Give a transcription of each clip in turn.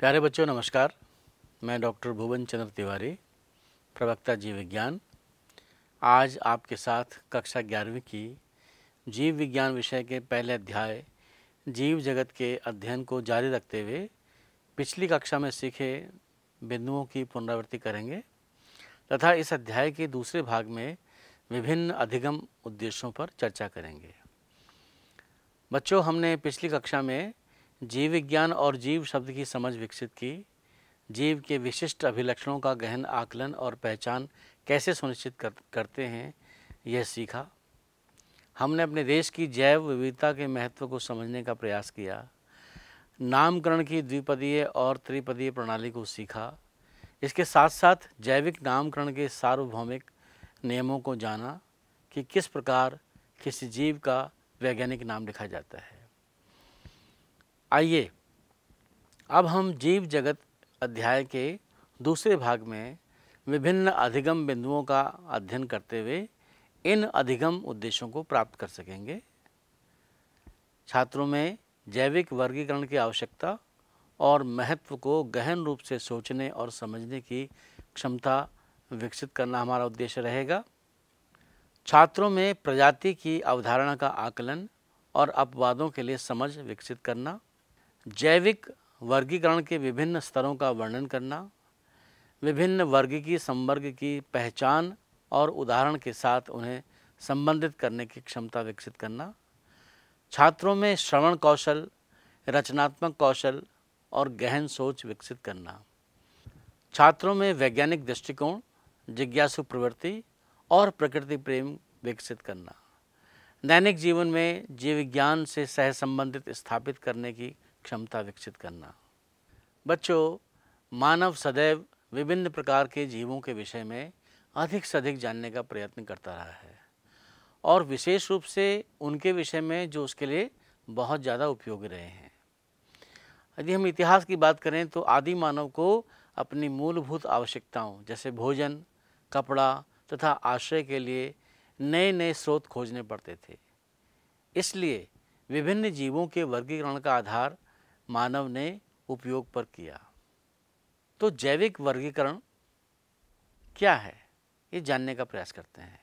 प्यारे बच्चों नमस्कार मैं डॉक्टर भुवन चंद्र तिवारी प्रवक्ता जीव विज्ञान आज आपके साथ कक्षा ग्यारहवीं की जीव विज्ञान विषय के पहले अध्याय जीव जगत के अध्ययन को जारी रखते हुए पिछली कक्षा में सीखे बिंदुओं की पुनरावृत्ति करेंगे तथा इस अध्याय के दूसरे भाग में विभिन्न अधिगम उद्देश्यों पर चर्चा करेंगे बच्चों हमने पिछली कक्षा में जीव विज्ञान और जीव शब्द की समझ विकसित की जीव के विशिष्ट अभिलक्षणों का गहन आकलन और पहचान कैसे सुनिश्चित कर, करते हैं यह सीखा हमने अपने देश की जैव विविधता के महत्व को समझने का प्रयास किया नामकरण की द्विपदीय और त्रिपदीय प्रणाली को सीखा इसके साथ साथ जैविक नामकरण के सार्वभौमिक नियमों को जाना कि किस प्रकार किसी जीव का वैज्ञानिक नाम लिखा जाता है आइए अब हम जीव जगत अध्याय के दूसरे भाग में विभिन्न अधिगम बिंदुओं का अध्ययन करते हुए इन अधिगम उद्देश्यों को प्राप्त कर सकेंगे छात्रों में जैविक वर्गीकरण की आवश्यकता और महत्व को गहन रूप से सोचने और समझने की क्षमता विकसित करना हमारा उद्देश्य रहेगा छात्रों में प्रजाति की अवधारणा का आकलन और अपवादों के लिए समझ विकसित करना जैविक वर्गीकरण के विभिन्न स्तरों का वर्णन करना विभिन्न वर्ग की संवर्ग की पहचान और उदाहरण के साथ उन्हें संबंधित करने की क्षमता विकसित करना छात्रों में श्रवण कौशल रचनात्मक कौशल और गहन सोच विकसित करना छात्रों में वैज्ञानिक दृष्टिकोण जिज्ञासु प्रवृत्ति और प्रकृति प्रेम विकसित करना दैनिक जीवन में जीव विज्ञान से सहसंबंधित स्थापित करने की क्षमता विकसित करना बच्चों मानव सदैव विभिन्न प्रकार के जीवों के विषय में अधिक से अधिक जानने का प्रयत्न करता रहा है और विशेष रूप से उनके विषय में जो उसके लिए बहुत ज़्यादा उपयोगी रहे हैं यदि हम इतिहास की बात करें तो आदि मानव को अपनी मूलभूत आवश्यकताओं जैसे भोजन कपड़ा तथा आश्रय के लिए नए नए स्रोत खोजने पड़ते थे इसलिए विभिन्न जीवों के वर्गीकरण का आधार मानव ने उपयोग पर किया तो जैविक वर्गीकरण क्या है ये जानने का प्रयास करते हैं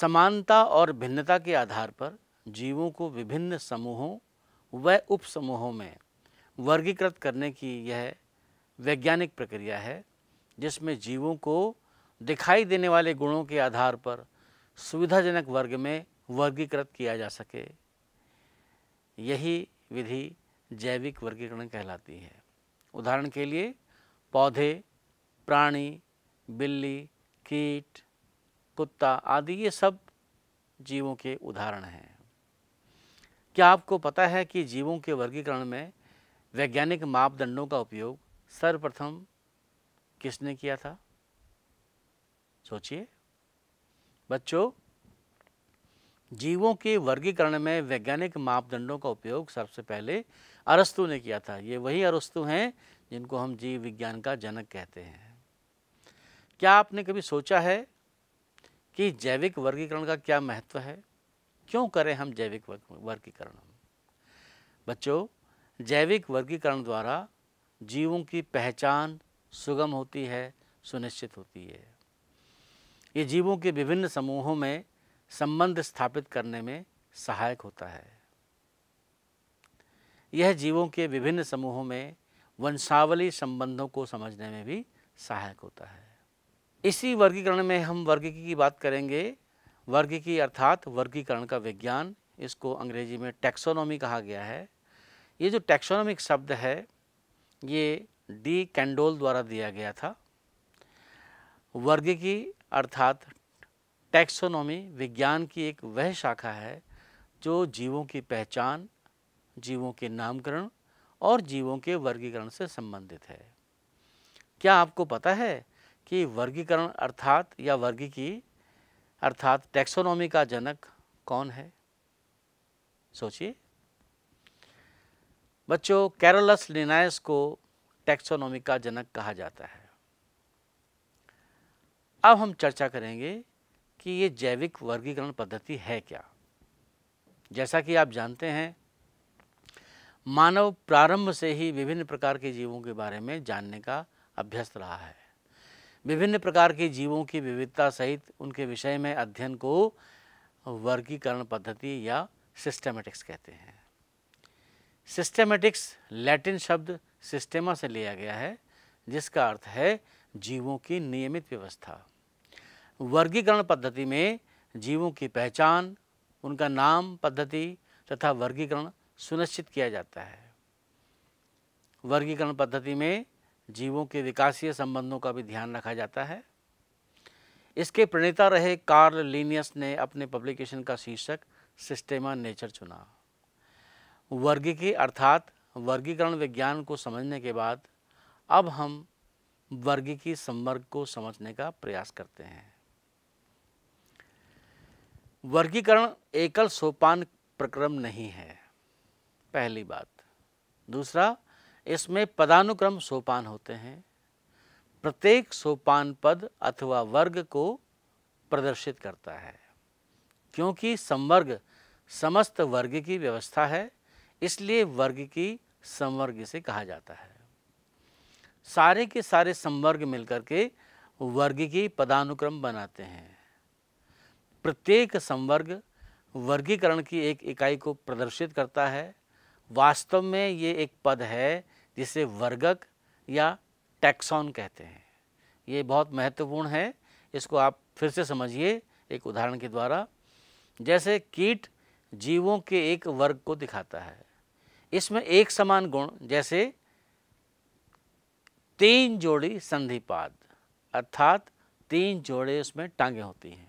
समानता और भिन्नता के आधार पर जीवों को विभिन्न समूहों व उपसमूहों में वर्गीकृत करने की यह वैज्ञानिक प्रक्रिया है जिसमें जीवों को दिखाई देने वाले गुणों के आधार पर सुविधाजनक वर्ग में वर्गीकृत किया जा सके यही विधि जैविक वर्गीकरण कहलाती है उदाहरण के लिए पौधे प्राणी बिल्ली कीट कुत्ता आदि ये सब जीवों के उदाहरण हैं क्या आपको पता है कि जीवों के वर्गीकरण में वैज्ञानिक मापदंडों का उपयोग सर्वप्रथम किसने किया था सोचिए बच्चों जीवों के वर्गीकरण में वैज्ञानिक मापदंडों का उपयोग सबसे पहले अरस्तु ने किया था ये वही अरस्तु हैं जिनको हम जीव विज्ञान का जनक कहते हैं क्या आपने कभी सोचा है कि जैविक वर्गीकरण का क्या महत्व है क्यों करें हम जैविक वर्गीकरण बच्चों जैविक वर्गीकरण द्वारा जीवों की पहचान सुगम होती है सुनिश्चित होती है ये जीवों के विभिन्न समूहों में संबंध स्थापित करने में सहायक होता है यह जीवों के विभिन्न समूहों में वंशावली संबंधों को समझने में भी सहायक होता है इसी वर्गीकरण में हम वर्गीकी की बात करेंगे वर्गीकी अर्थात वर्गीकरण का विज्ञान इसको अंग्रेजी में टैक्सोनॉमी कहा गया है ये जो टैक्सोनॉमिक शब्द है ये डी कैंडोल द्वारा दिया गया था वर्गीकी अर्थात टैक्सोनॉमी विज्ञान की एक वह शाखा है जो जीवों की पहचान जीवों के नामकरण और जीवों के वर्गीकरण से संबंधित है क्या आपको पता है कि वर्गीकरण अर्थात या वर्गी की अर्थात टैक्सोनॉमी का जनक कौन है सोचिए बच्चों कैरोलस लिनायस को टैक्सोनॉमी का जनक कहा जाता है अब हम चर्चा करेंगे कि ये जैविक वर्गीकरण पद्धति है क्या जैसा कि आप जानते हैं मानव प्रारंभ से ही विभिन्न प्रकार के जीवों के बारे में जानने का अभ्यस्त रहा है विभिन्न प्रकार के जीवों की विविधता सहित उनके विषय में अध्ययन को वर्गीकरण पद्धति या सिस्टेमेटिक्स कहते हैं सिस्टेमेटिक्स लैटिन शब्द सिस्टेमा से लिया गया है जिसका अर्थ है जीवों की नियमित व्यवस्था वर्गीकरण पद्धति में जीवों की पहचान उनका नाम पद्धति तथा वर्गीकरण सुनिश्चित किया जाता है वर्गीकरण पद्धति में जीवों के विकासीय संबंधों का भी ध्यान रखा जाता है इसके प्रणेता रहे कार्ल लीनियस ने अपने पब्लिकेशन का शीर्षक सिस्टेमा नेचर चुना वर्गीकी अर्थात वर्गीकरण विज्ञान को समझने के बाद अब हम वर्गीकी संवर्ग को समझने का प्रयास करते हैं वर्गीकरण एकल सोपान प्रक्रम नहीं है पहली बात दूसरा इसमें पदानुक्रम सोपान होते हैं प्रत्येक सोपान पद अथवा वर्ग को प्रदर्शित करता है क्योंकि संवर्ग समस्त वर्ग की व्यवस्था है इसलिए वर्ग की संवर्ग से कहा जाता है सारे के सारे संवर्ग मिलकर के वर्ग की पदानुक्रम बनाते हैं प्रत्येक संवर्ग वर्गीकरण की एक इकाई को प्रदर्शित करता है वास्तव में ये एक पद है जिसे वर्गक या टैक्सॉन कहते हैं ये बहुत महत्वपूर्ण है इसको आप फिर से समझिए एक उदाहरण के द्वारा जैसे कीट जीवों के एक वर्ग को दिखाता है इसमें एक समान गुण जैसे तीन जोड़ी संधिपाद अर्थात तीन जोड़े उसमें टांगे होती हैं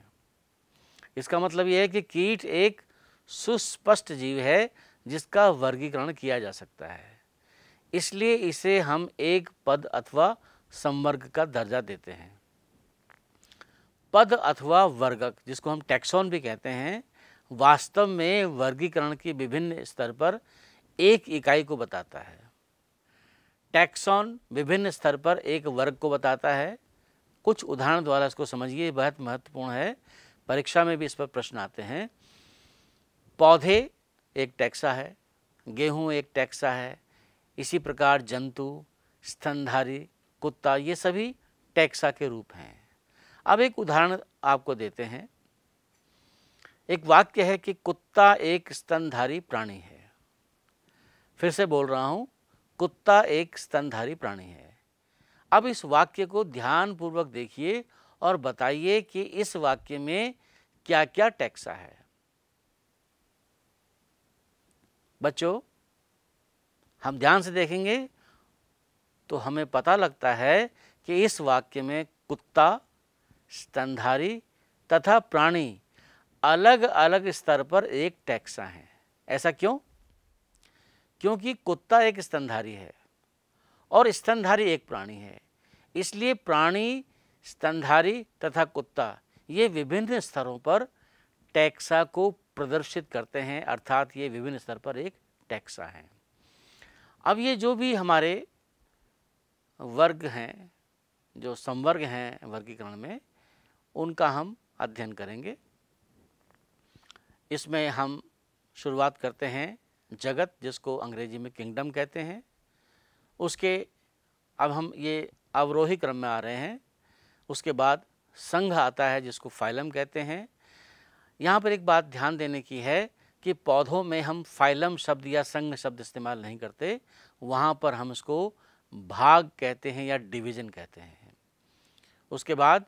इसका मतलब यह है कि कीट एक सुस्पष्ट जीव है जिसका वर्गीकरण किया जा सकता है इसलिए इसे हम एक पद अथवा संवर्ग का दर्जा देते हैं पद अथवा वर्गक जिसको हम टैक्सोन भी कहते हैं वास्तव में वर्गीकरण के विभिन्न स्तर पर एक इकाई को बताता है टैक्सॉन विभिन्न स्तर पर एक वर्ग को बताता है कुछ उदाहरण द्वारा इसको समझिए बहुत महत्वपूर्ण है परीक्षा में भी इस पर प्रश्न आते हैं पौधे एक टैक्सा है गेहूं एक टैक्सा है इसी प्रकार जंतु स्तनधारी कुत्ता ये सभी टैक्सा के रूप हैं अब एक उदाहरण आपको देते हैं एक वाक्य है कि कुत्ता एक स्तनधारी प्राणी है फिर से बोल रहा हूँ कुत्ता एक स्तनधारी प्राणी है अब इस वाक्य को ध्यानपूर्वक देखिए और बताइए कि इस वाक्य में क्या क्या टैक्सा है बच्चों हम ध्यान से देखेंगे तो हमें पता लगता है कि इस वाक्य में कुत्ता स्तनधारी तथा प्राणी अलग अलग स्तर पर एक टैक्सा हैं ऐसा क्यों क्योंकि कुत्ता एक स्तनधारी है और स्तनधारी एक प्राणी है इसलिए प्राणी स्तनधारी तथा कुत्ता ये विभिन्न स्तरों पर टैक्सा को प्रदर्शित करते हैं अर्थात ये विभिन्न स्तर पर एक टैक्सा हैं अब ये जो भी हमारे वर्ग हैं जो संवर्ग हैं वर्गीकरण में उनका हम अध्ययन करेंगे इसमें हम शुरुआत करते हैं जगत जिसको अंग्रेजी में किंगडम कहते हैं उसके अब हम ये अवरोही क्रम में आ रहे हैं उसके बाद संघ आता है जिसको फाइलम कहते हैं यहाँ पर एक बात ध्यान देने की है कि पौधों में हम फाइलम शब्द या संघ शब्द इस्तेमाल नहीं करते वहाँ पर हम इसको भाग कहते हैं या डिवीज़न कहते हैं उसके बाद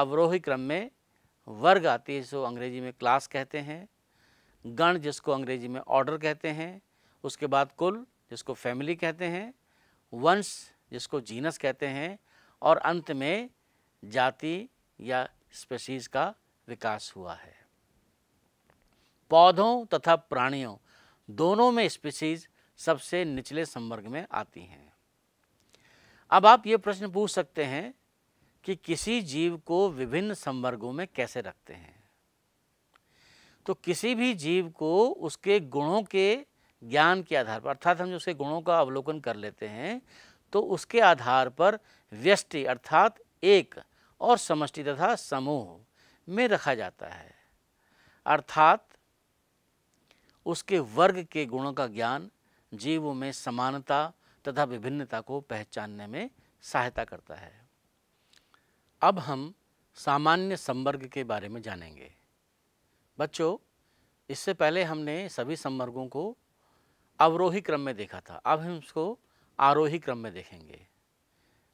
अवरोही क्रम में वर्ग आती है जिसको अंग्रेजी में क्लास कहते हैं गण जिसको अंग्रेजी में ऑर्डर कहते हैं उसके बाद कुल जिसको फैमिली कहते हैं वंश जिसको जीनस कहते हैं और अंत में जाति या स्पेसीज का विकास हुआ है पौधों तथा प्राणियों दोनों में स्पीसीज सबसे निचले संवर्ग में आती हैं अब आप ये प्रश्न पूछ सकते हैं कि किसी जीव को विभिन्न संवर्गों में कैसे रखते हैं तो किसी भी जीव को उसके गुणों के ज्ञान के आधार पर अर्थात हम जो उसके गुणों का अवलोकन कर लेते हैं तो उसके आधार पर व्यष्टि अर्थात एक और समष्टि तथा समूह में रखा जाता है अर्थात उसके वर्ग के गुणों का ज्ञान जीव में समानता तथा विभिन्नता को पहचानने में सहायता करता है अब हम सामान्य संवर्ग के बारे में जानेंगे बच्चों इससे पहले हमने सभी संवर्गों को अवरोही क्रम में देखा था अब हम इसको आरोही क्रम में देखेंगे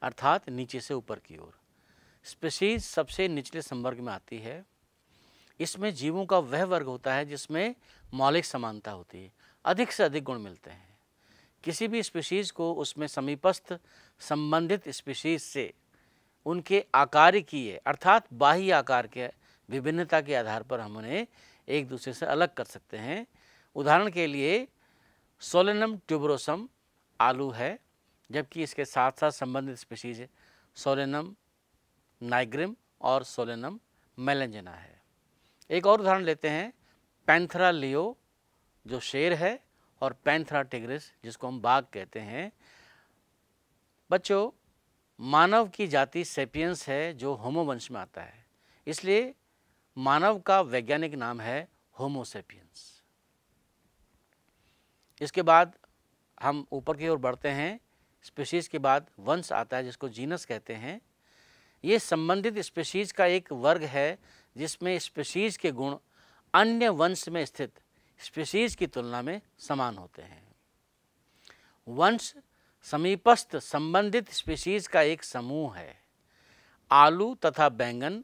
अर्थात नीचे से ऊपर की ओर स्पीसीज सबसे निचले संवर्ग में आती है इसमें जीवों का वह वर्ग होता है जिसमें मौलिक समानता होती है अधिक से अधिक गुण मिलते हैं किसी भी स्पीशीज़ को उसमें समीपस्थ संबंधित स्पीशीज़ से उनके आकार की है अर्थात बाह्य आकार के विभिन्नता के आधार पर हम उन्हें एक दूसरे से अलग कर सकते हैं उदाहरण के लिए सोलेनम ट्यूबरोसम आलू है जबकि इसके साथ साथ संबंधित स्पीशीज़ सोलेनम नाइग्रिम और सोलेनम मेलेंजना है एक और उदाहरण लेते हैं पैंथरा लियो जो शेर है और पैंथरा टिग्रिस जिसको हम बाघ कहते हैं बच्चों मानव की जाति सेपियंस है जो होमोवंश में आता है इसलिए मानव का वैज्ञानिक नाम है होमोसेपियंस इसके बाद हम ऊपर की ओर बढ़ते हैं स्पीशीज़ के बाद वंश आता है जिसको जीनस कहते हैं ये संबंधित स्पेशीज का एक वर्ग है जिसमें स्पेशीज के गुण अन्य वंश में स्थित स्पेशीज की तुलना में समान होते हैं वंश समीपस्थ संबंधित स्पेशीज का एक समूह है आलू तथा बैंगन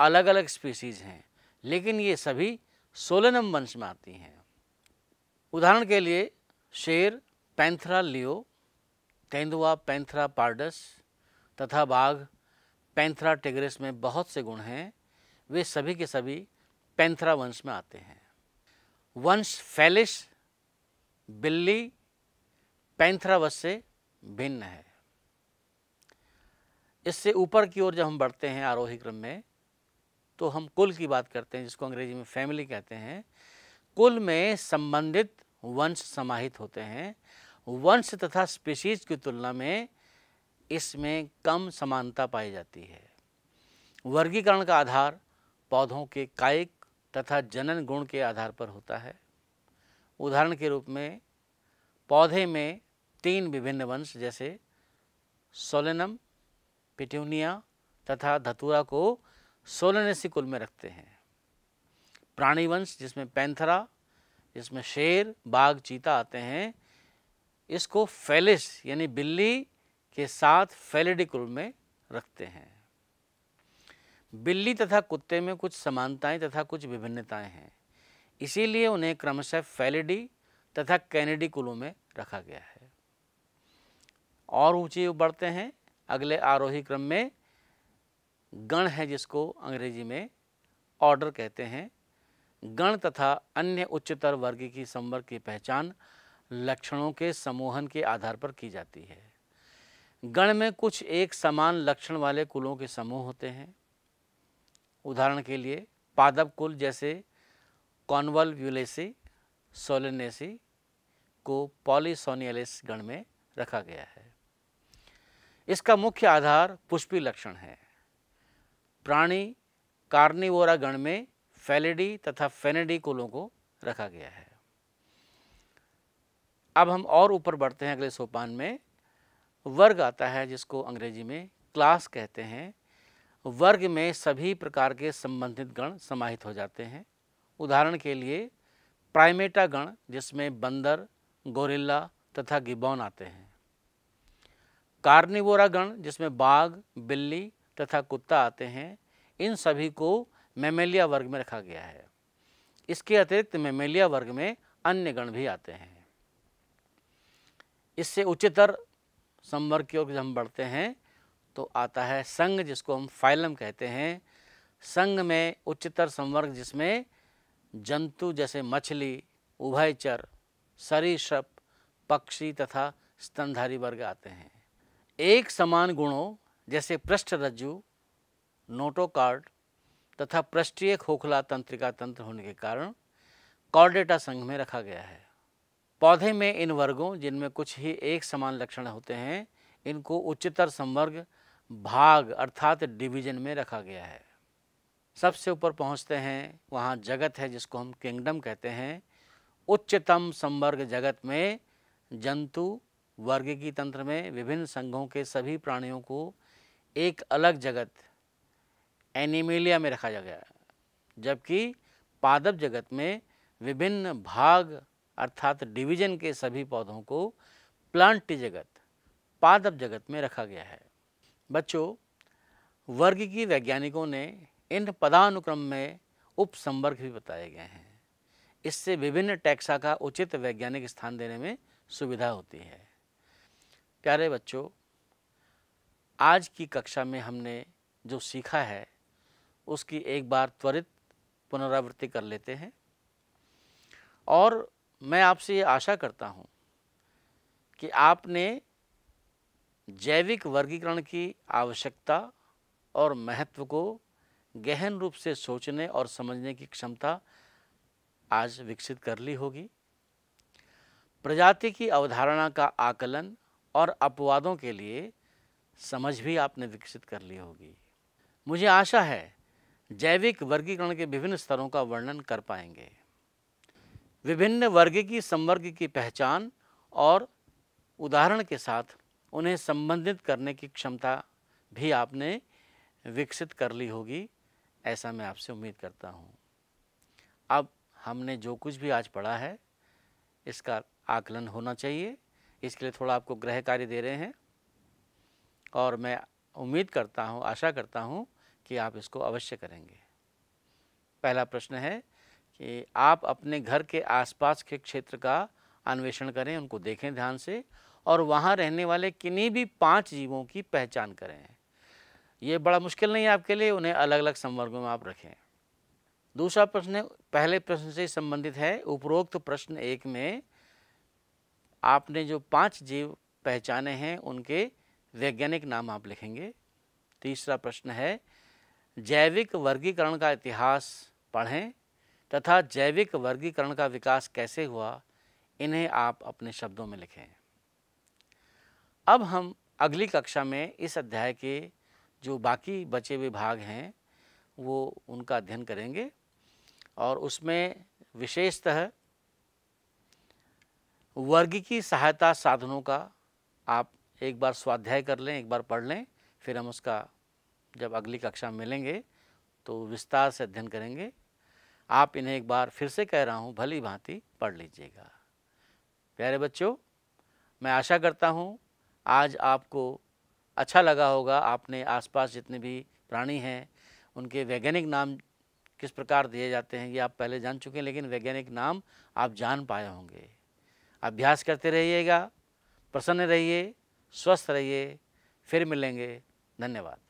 अलग अलग स्पीशीज हैं लेकिन ये सभी सोलनम वंश में आती हैं उदाहरण के लिए शेर पैंथरा लियो तेंदुआ पैंथरा पार्डस तथा बाघ पैंथरा टेगरेस में बहुत से गुण हैं वे सभी के सभी पैंथरा वंश में आते हैं वंश फैलिस बिल्ली पैंथरा वंश से भिन्न है इससे ऊपर की ओर जब हम बढ़ते हैं आरोही क्रम में तो हम कुल की बात करते हैं जिसको अंग्रेजी में फैमिली कहते हैं कुल में संबंधित वंश समाहित होते हैं वंश तथा स्पीशीज की तुलना में इसमें कम समानता पाई जाती है वर्गीकरण का आधार पौधों के कायिक तथा जनन गुण के आधार पर होता है उदाहरण के रूप में पौधे में तीन विभिन्न वंश जैसे सोलेनम पिट्यूनिया तथा धतुरा को सोलनेसी कुल में रखते हैं प्राणी वंश जिसमें पैंथरा जिसमें शेर बाघ चीता आते हैं इसको फैलिस यानी बिल्ली के साथ फेलेडिकुल में रखते हैं बिल्ली तथा कुत्ते में कुछ समानताएं तथा कुछ विभिन्नताएं हैं इसीलिए उन्हें क्रमशः फेलेडी तथा कैनेडी कुलों में रखा गया है और ऊंचे बढ़ते हैं अगले आरोही क्रम में गण है जिसको अंग्रेजी में ऑर्डर कहते हैं गण तथा अन्य उच्चतर वर्ग की संवर्ग की पहचान लक्षणों के समूहन के आधार पर की जाती है गण में कुछ एक समान लक्षण वाले कुलों के समूह होते हैं उदाहरण के लिए पादप कुल जैसे व्यूलेसी सोलेनेसी को पॉलीसोनियलिस गण में रखा गया है इसका मुख्य आधार पुष्पी लक्षण है प्राणी कार्निवोरा गण में फैलेडी तथा फेनेडी कुलों को रखा गया है अब हम और ऊपर बढ़ते हैं अगले सोपान में वर्ग आता है जिसको अंग्रेजी में क्लास कहते हैं वर्ग में सभी प्रकार के संबंधित गण समाहित हो जाते हैं उदाहरण के लिए प्राइमेटा गण जिसमें बंदर गोरिल्ला तथा गिबौन आते हैं कार्निवोरा गण जिसमें बाघ बिल्ली तथा कुत्ता आते हैं इन सभी को मेमेलिया वर्ग में रखा गया है इसके अतिरिक्त मेमेलिया वर्ग में अन्य गण भी आते हैं इससे उच्चतर संवर्ग की ओर जब हम बढ़ते हैं तो आता है संघ जिसको हम फाइलम कहते हैं संघ में उच्चतर संवर्ग जिसमें जंतु जैसे मछली उभयचर सरीसप पक्षी तथा स्तनधारी वर्ग आते हैं एक समान गुणों जैसे पृष्ठ रज्जु नोटोकार्ड तथा पृष्ठीय खोखला तंत्रिका तंत्र होने के कारण कॉर्डेटा संघ में रखा गया है पौधे में इन वर्गों जिनमें कुछ ही एक समान लक्षण होते हैं इनको उच्चतर संवर्ग भाग अर्थात डिवीजन में रखा गया है सबसे ऊपर पहुंचते हैं वहाँ जगत है जिसको हम किंगडम कहते हैं उच्चतम संवर्ग जगत में जंतु वर्ग की तंत्र में विभिन्न संघों के सभी प्राणियों को एक अलग जगत एनिमेलिया में रखा गया जबकि पादप जगत में विभिन्न भाग अर्थात डिवीजन के सभी पौधों को प्लांट जगत पादप जगत में रखा गया है बच्चों वर्ग की वैज्ञानिकों ने इन पदानुक्रम में उपसंवर्ग भी बताए गए हैं इससे विभिन्न टैक्सा का उचित वैज्ञानिक स्थान देने में सुविधा होती है प्यारे बच्चों आज की कक्षा में हमने जो सीखा है उसकी एक बार त्वरित पुनरावृत्ति कर लेते हैं और मैं आपसे ये आशा करता हूँ कि आपने जैविक वर्गीकरण की आवश्यकता और महत्व को गहन रूप से सोचने और समझने की क्षमता आज विकसित कर ली होगी प्रजाति की अवधारणा का आकलन और अपवादों के लिए समझ भी आपने विकसित कर ली होगी मुझे आशा है जैविक वर्गीकरण के विभिन्न स्तरों का वर्णन कर पाएंगे विभिन्न वर्ग की संवर्ग की पहचान और उदाहरण के साथ उन्हें संबंधित करने की क्षमता भी आपने विकसित कर ली होगी ऐसा मैं आपसे उम्मीद करता हूँ अब हमने जो कुछ भी आज पढ़ा है इसका आकलन होना चाहिए इसके लिए थोड़ा आपको ग्रह कार्य दे रहे हैं और मैं उम्मीद करता हूँ आशा करता हूँ कि आप इसको अवश्य करेंगे पहला प्रश्न है कि आप अपने घर के आसपास के क्षेत्र का अन्वेषण करें उनको देखें ध्यान से और वहाँ रहने वाले किन्हीं भी पांच जीवों की पहचान करें ये बड़ा मुश्किल नहीं है आपके लिए उन्हें अलग अलग संवर्गों में आप रखें दूसरा प्रश्न पहले प्रश्न से संबंधित है उपरोक्त प्रश्न एक में आपने जो पांच जीव पहचाने हैं उनके वैज्ञानिक नाम आप लिखेंगे तीसरा प्रश्न है जैविक वर्गीकरण का इतिहास पढ़ें तथा जैविक वर्गीकरण का विकास कैसे हुआ इन्हें आप अपने शब्दों में लिखें अब हम अगली कक्षा में इस अध्याय के जो बाकी बचे हुए भाग हैं वो उनका अध्ययन करेंगे और उसमें विशेषतः वर्ग की सहायता साधनों का आप एक बार स्वाध्याय कर लें एक बार पढ़ लें फिर हम उसका जब अगली कक्षा मिलेंगे तो विस्तार से अध्ययन करेंगे आप इन्हें एक बार फिर से कह रहा हूँ भली भांति पढ़ लीजिएगा प्यारे बच्चों मैं आशा करता हूँ आज आपको अच्छा लगा होगा आपने आसपास जितने भी प्राणी हैं उनके वैज्ञानिक नाम किस प्रकार दिए जाते हैं ये आप पहले जान चुके हैं लेकिन वैज्ञानिक नाम आप जान पाए होंगे अभ्यास करते रहिएगा प्रसन्न रहिए स्वस्थ रहिए फिर मिलेंगे धन्यवाद